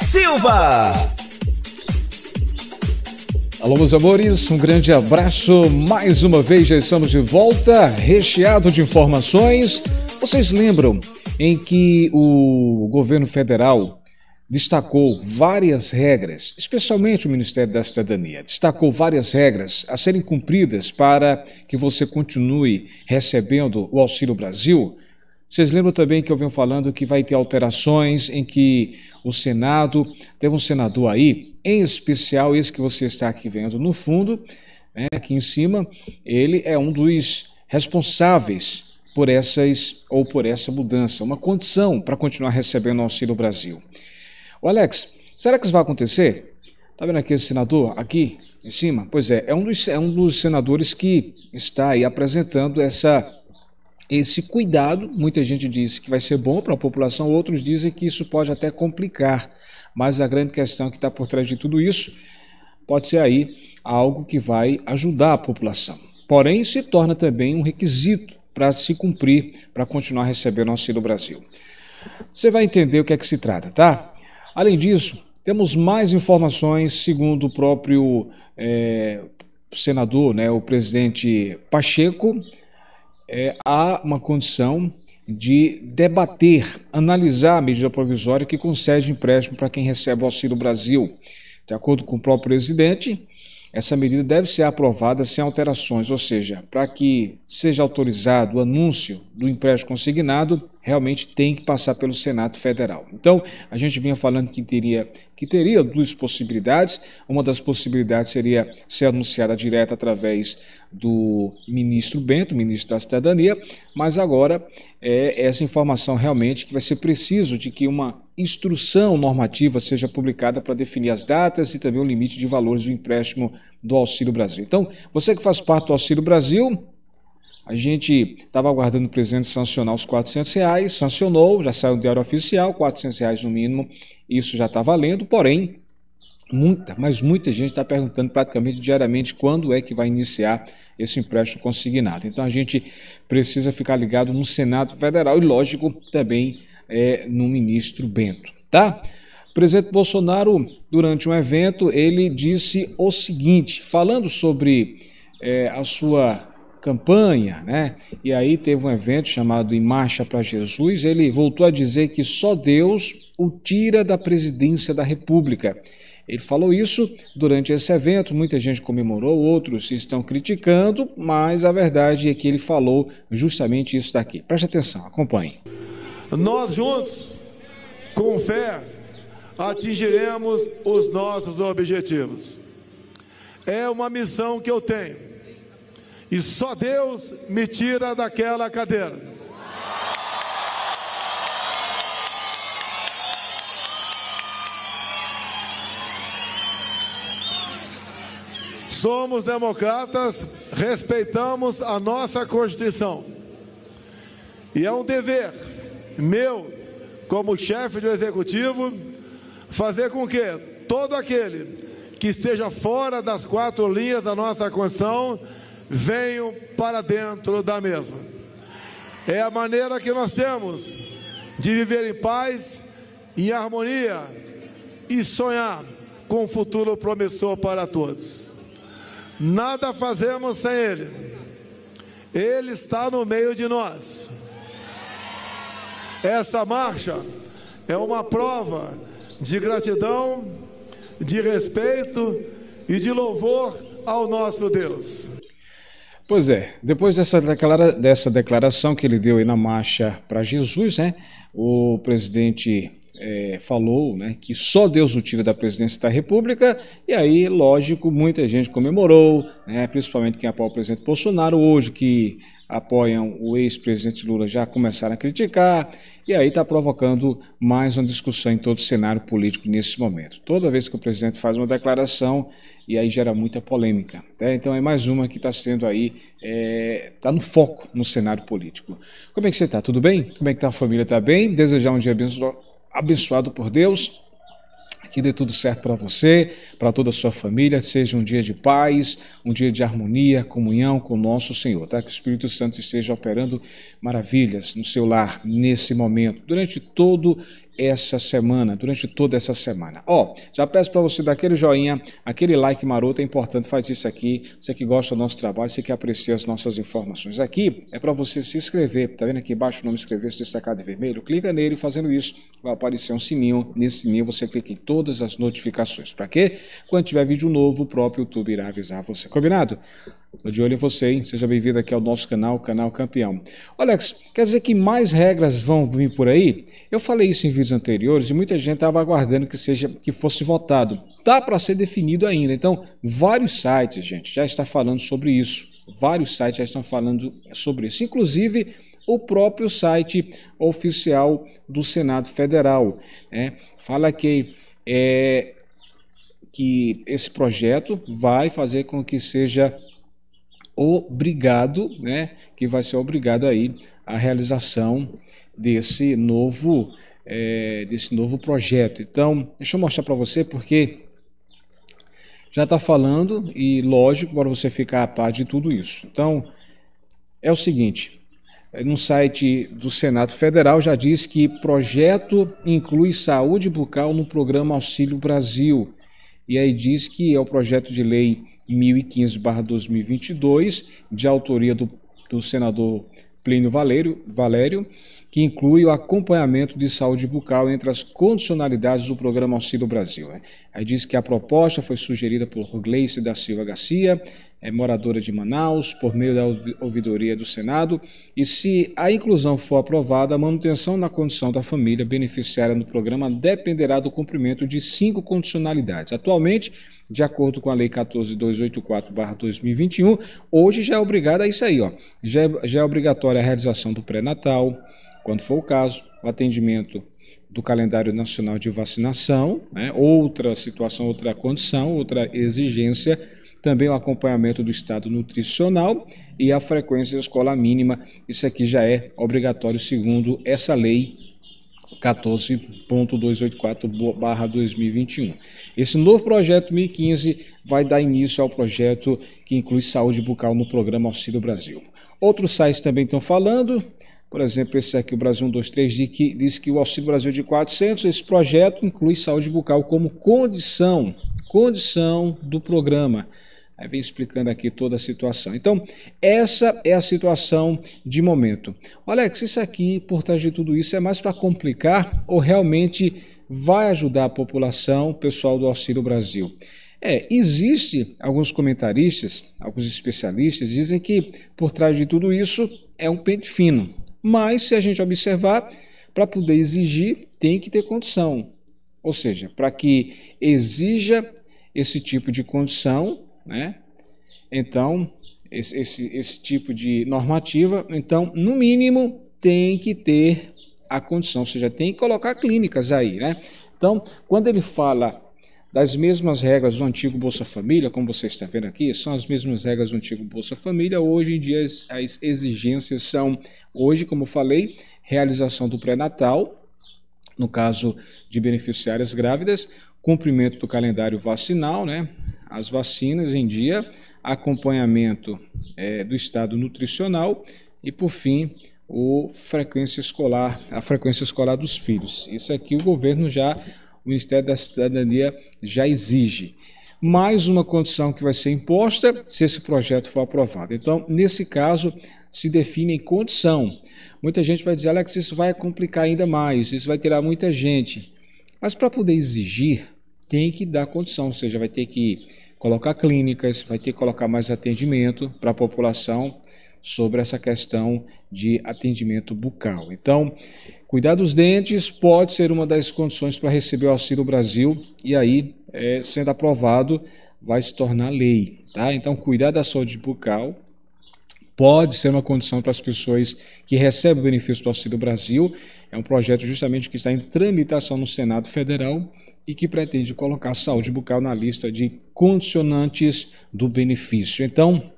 Silva. Alô, meus amores, um grande abraço. Mais uma vez já estamos de volta, recheado de informações. Vocês lembram em que o governo federal destacou várias regras, especialmente o Ministério da Cidadania, destacou várias regras a serem cumpridas para que você continue recebendo o Auxílio Brasil? Vocês lembram também que eu venho falando que vai ter alterações em que o Senado, teve um senador aí, em especial esse que você está aqui vendo no fundo, né, aqui em cima, ele é um dos responsáveis por essas ou por essa mudança, uma condição para continuar recebendo o Auxílio Brasil. O Alex, será que isso vai acontecer? Tá vendo aqui esse senador aqui em cima? Pois é, é um dos, é um dos senadores que está aí apresentando essa esse cuidado, muita gente diz que vai ser bom para a população, outros dizem que isso pode até complicar. Mas a grande questão que está por trás de tudo isso pode ser aí algo que vai ajudar a população. Porém, se torna também um requisito para se cumprir, para continuar recebendo auxílio Brasil. Você vai entender o que é que se trata, tá? Além disso, temos mais informações segundo o próprio é, senador, né, o presidente Pacheco é, há uma condição de debater, analisar a medida provisória que concede empréstimo para quem recebe o Auxílio Brasil. De acordo com o próprio presidente, essa medida deve ser aprovada sem alterações, ou seja, para que seja autorizado o anúncio do empréstimo consignado, realmente tem que passar pelo Senado Federal. Então, a gente vinha falando que teria, que teria duas possibilidades. Uma das possibilidades seria ser anunciada direta através do ministro Bento, ministro da Cidadania, mas agora é essa informação realmente que vai ser preciso de que uma instrução normativa seja publicada para definir as datas e também o limite de valores do empréstimo do Auxílio Brasil. Então, você que faz parte do Auxílio Brasil, a gente estava aguardando o presidente sancionar os R$ reais, sancionou, já saiu no diário oficial, R$ reais no mínimo, isso já está valendo, porém, muita, mas muita gente está perguntando praticamente diariamente quando é que vai iniciar esse empréstimo consignado. Então, a gente precisa ficar ligado no Senado Federal e, lógico, também é, no ministro Bento, tá? O presidente Bolsonaro, durante um evento, ele disse o seguinte, falando sobre é, a sua campanha, né? E aí teve um evento chamado Em Marcha para Jesus. Ele voltou a dizer que só Deus o tira da presidência da República. Ele falou isso durante esse evento, muita gente comemorou, outros estão criticando, mas a verdade é que ele falou justamente isso daqui. Preste atenção, acompanhe nós juntos, com fé, atingiremos os nossos objetivos. É uma missão que eu tenho. E só Deus me tira daquela cadeira. Somos democratas, respeitamos a nossa Constituição. E é um dever meu, como chefe do executivo, fazer com que todo aquele que esteja fora das quatro linhas da nossa Constituição venha para dentro da mesma. É a maneira que nós temos de viver em paz, em harmonia e sonhar com um futuro promissor para todos. Nada fazemos sem Ele. Ele está no meio de nós. Essa marcha é uma prova de gratidão, de respeito e de louvor ao nosso Deus. Pois é, depois dessa, declara, dessa declaração que ele deu aí na marcha para Jesus, né, o presidente é, falou né, que só Deus o tira da presidência da República, e aí, lógico, muita gente comemorou, né, principalmente quem apoia o presidente Bolsonaro hoje, que apoiam o ex-presidente Lula já começaram a criticar, e aí está provocando mais uma discussão em todo o cenário político nesse momento. Toda vez que o presidente faz uma declaração, e aí gera muita polêmica. Né? Então é mais uma que está sendo aí, está é, tá no foco no cenário político. Como é que você está? Tudo bem? Como é que está a família? Está bem? Desejar um dia abençoado por Deus. Que dê tudo certo para você, para toda a sua família, seja um dia de paz, um dia de harmonia, comunhão com o nosso Senhor, tá? Que o Espírito Santo esteja operando maravilhas no seu lar nesse momento, durante todo essa semana, durante toda essa semana. Ó, oh, já peço para você dar aquele joinha, aquele like maroto, é importante, faz isso aqui. Você que gosta do nosso trabalho, você que aprecia as nossas informações. Aqui é para você se inscrever, tá vendo aqui embaixo o nome inscrever-se destacado em vermelho? Clica nele, fazendo isso vai aparecer um sininho. Nesse sininho você clica em todas as notificações. Para quê? Quando tiver vídeo novo, o próprio YouTube irá avisar você. Combinado? Estou de olho em você, hein? Seja bem-vindo aqui ao nosso canal, Canal Campeão. Alex, quer dizer que mais regras vão vir por aí? Eu falei isso em vídeos anteriores e muita gente estava aguardando que seja que fosse votado. Tá para ser definido ainda. Então, vários sites, gente, já está falando sobre isso. Vários sites já estão falando sobre isso. Inclusive, o próprio site oficial do Senado Federal. Né? Fala que, é, que esse projeto vai fazer com que seja obrigado, né, que vai ser obrigado aí a realização desse novo, é, desse novo projeto. Então, deixa eu mostrar para você porque já está falando e lógico para você ficar a par de tudo isso. Então, é o seguinte, no site do Senado Federal já diz que projeto inclui saúde bucal no programa Auxílio Brasil. E aí diz que é o projeto de lei 1015-2022, de autoria do, do senador Plínio Valério, Valério, que inclui o acompanhamento de saúde bucal entre as condicionalidades do programa Auxílio Brasil. Né? Aí diz que a proposta foi sugerida por Gleice da Silva Garcia, é, moradora de Manaus, por meio da ouvidoria do Senado, e se a inclusão for aprovada, a manutenção na condição da família beneficiária no programa dependerá do cumprimento de cinco condicionalidades. Atualmente, de acordo com a Lei 14284-2021, hoje já é obrigada a é isso aí, ó. Já é, já é obrigatória a realização do pré-natal, quando for o caso, o atendimento do calendário nacional de vacinação, né? outra situação, outra condição, outra exigência, também o acompanhamento do estado nutricional e a frequência da escola mínima. Isso aqui já é obrigatório segundo essa lei 14.284/2021. Esse novo projeto 1015 vai dar início ao projeto que inclui saúde bucal no programa Auxílio Brasil. Outros sites também estão falando. Por exemplo, esse aqui, o Brasil 123, diz que, diz que o Auxílio Brasil de 400, esse projeto inclui saúde bucal como condição, condição do programa. Aí vem explicando aqui toda a situação. Então, essa é a situação de momento. Alex, isso aqui, por trás de tudo isso, é mais para complicar ou realmente vai ajudar a população, pessoal do Auxílio Brasil? É, existe alguns comentaristas, alguns especialistas dizem que por trás de tudo isso é um pente fino. Mas, se a gente observar, para poder exigir, tem que ter condição. Ou seja, para que exija esse tipo de condição, né? então, esse, esse, esse tipo de normativa, então, no mínimo, tem que ter a condição, ou seja, tem que colocar clínicas aí. Né? Então, quando ele fala das mesmas regras do antigo Bolsa Família, como você está vendo aqui, são as mesmas regras do antigo Bolsa Família. Hoje em dia as, as exigências são, hoje, como falei, realização do pré-natal, no caso de beneficiárias grávidas, cumprimento do calendário vacinal, né? as vacinas em dia, acompanhamento é, do estado nutricional e, por fim, o frequência escolar, a frequência escolar dos filhos. Isso aqui o governo já o Ministério da Cidadania já exige. Mais uma condição que vai ser imposta se esse projeto for aprovado. Então, nesse caso, se define em condição. Muita gente vai dizer, Alex, isso vai complicar ainda mais, isso vai tirar muita gente. Mas para poder exigir, tem que dar condição, ou seja, vai ter que colocar clínicas, vai ter que colocar mais atendimento para a população sobre essa questão de atendimento bucal. Então, cuidar dos dentes pode ser uma das condições para receber o Auxílio Brasil e aí, é, sendo aprovado, vai se tornar lei. Tá? Então, cuidar da saúde bucal pode ser uma condição para as pessoas que recebem o benefício do Auxílio Brasil. É um projeto justamente que está em tramitação no Senado Federal e que pretende colocar a saúde bucal na lista de condicionantes do benefício. Então,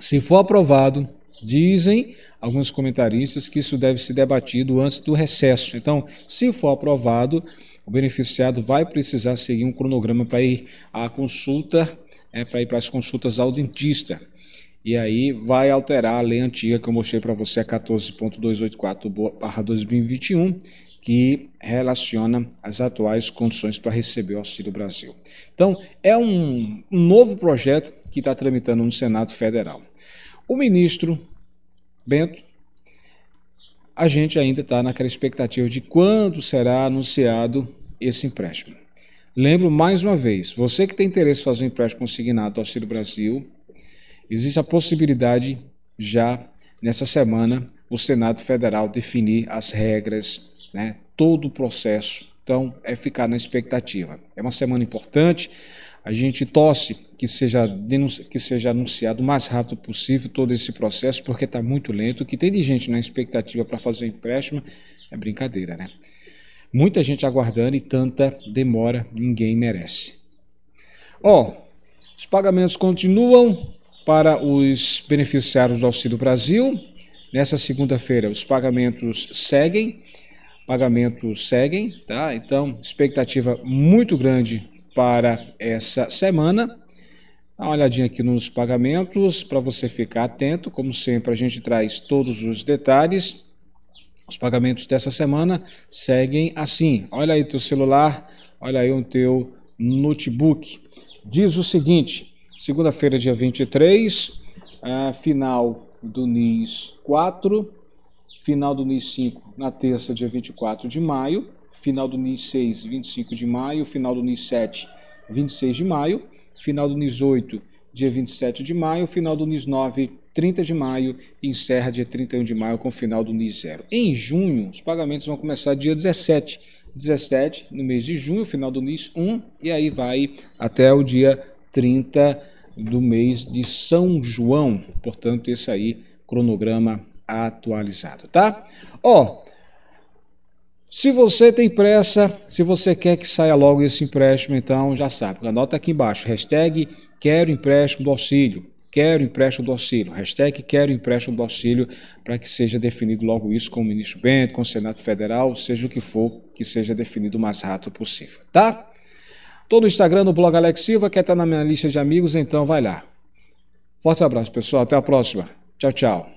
se for aprovado, dizem alguns comentaristas que isso deve ser debatido antes do recesso. Então, se for aprovado, o beneficiado vai precisar seguir um cronograma para ir à consulta, é, para ir para as consultas ao dentista. E aí vai alterar a lei antiga que eu mostrei para você, a 14.284/2021, que relaciona as atuais condições para receber o Auxílio Brasil. Então, é um, novo projeto que está tramitando no Senado Federal. O ministro Bento, a gente ainda está naquela expectativa de quando será anunciado esse empréstimo. Lembro mais uma vez, você que tem interesse em fazer um empréstimo consignado ao Auxílio Brasil, existe a possibilidade já nessa semana o Senado Federal definir as regras né, todo o processo. Então, é ficar na expectativa. É uma semana importante. A gente torce que seja, que seja anunciado o mais rápido possível todo esse processo, porque está muito lento. O que tem de gente na expectativa para fazer empréstimo é brincadeira, né? Muita gente aguardando e tanta demora ninguém merece. Ó, oh, os pagamentos continuam para os beneficiários do Auxílio Brasil. Nessa segunda-feira, os pagamentos seguem pagamentos seguem, tá? Então, expectativa muito grande para essa semana. Dá uma olhadinha aqui nos pagamentos para você ficar atento. Como sempre, a gente traz todos os detalhes. Os pagamentos dessa semana seguem assim. Olha aí teu celular, olha aí o teu notebook. Diz o seguinte: segunda-feira, dia 23, a ah, final do NIS 4 final do NIS 5 na terça, dia 24 de maio, final do NIS 6, 25 de maio, final do NIS 7, 26 de maio, final do NIS 8, dia 27 de maio, final do NIS 9, 30 de maio e encerra dia 31 de maio com o final do NIS 0. Em junho, os pagamentos vão começar dia 17, 17 no mês de junho, final do NIS 1 e aí vai até o dia 30 do mês de São João. Portanto, esse aí cronograma atualizado, tá? Ó, oh, se você tem pressa, se você quer que saia logo esse empréstimo, então já sabe, anota aqui embaixo, hashtag quero empréstimo do auxílio, quero empréstimo do auxílio, hashtag quero empréstimo do auxílio, para que seja definido logo isso com o ministro Bento, com o Senado Federal, seja o que for, que seja definido o mais rápido possível, tá? Tô no Instagram, no blog Alex Silva, quer estar é tá na minha lista de amigos, então vai lá. Forte abraço, pessoal, até a próxima. Tchau, tchau.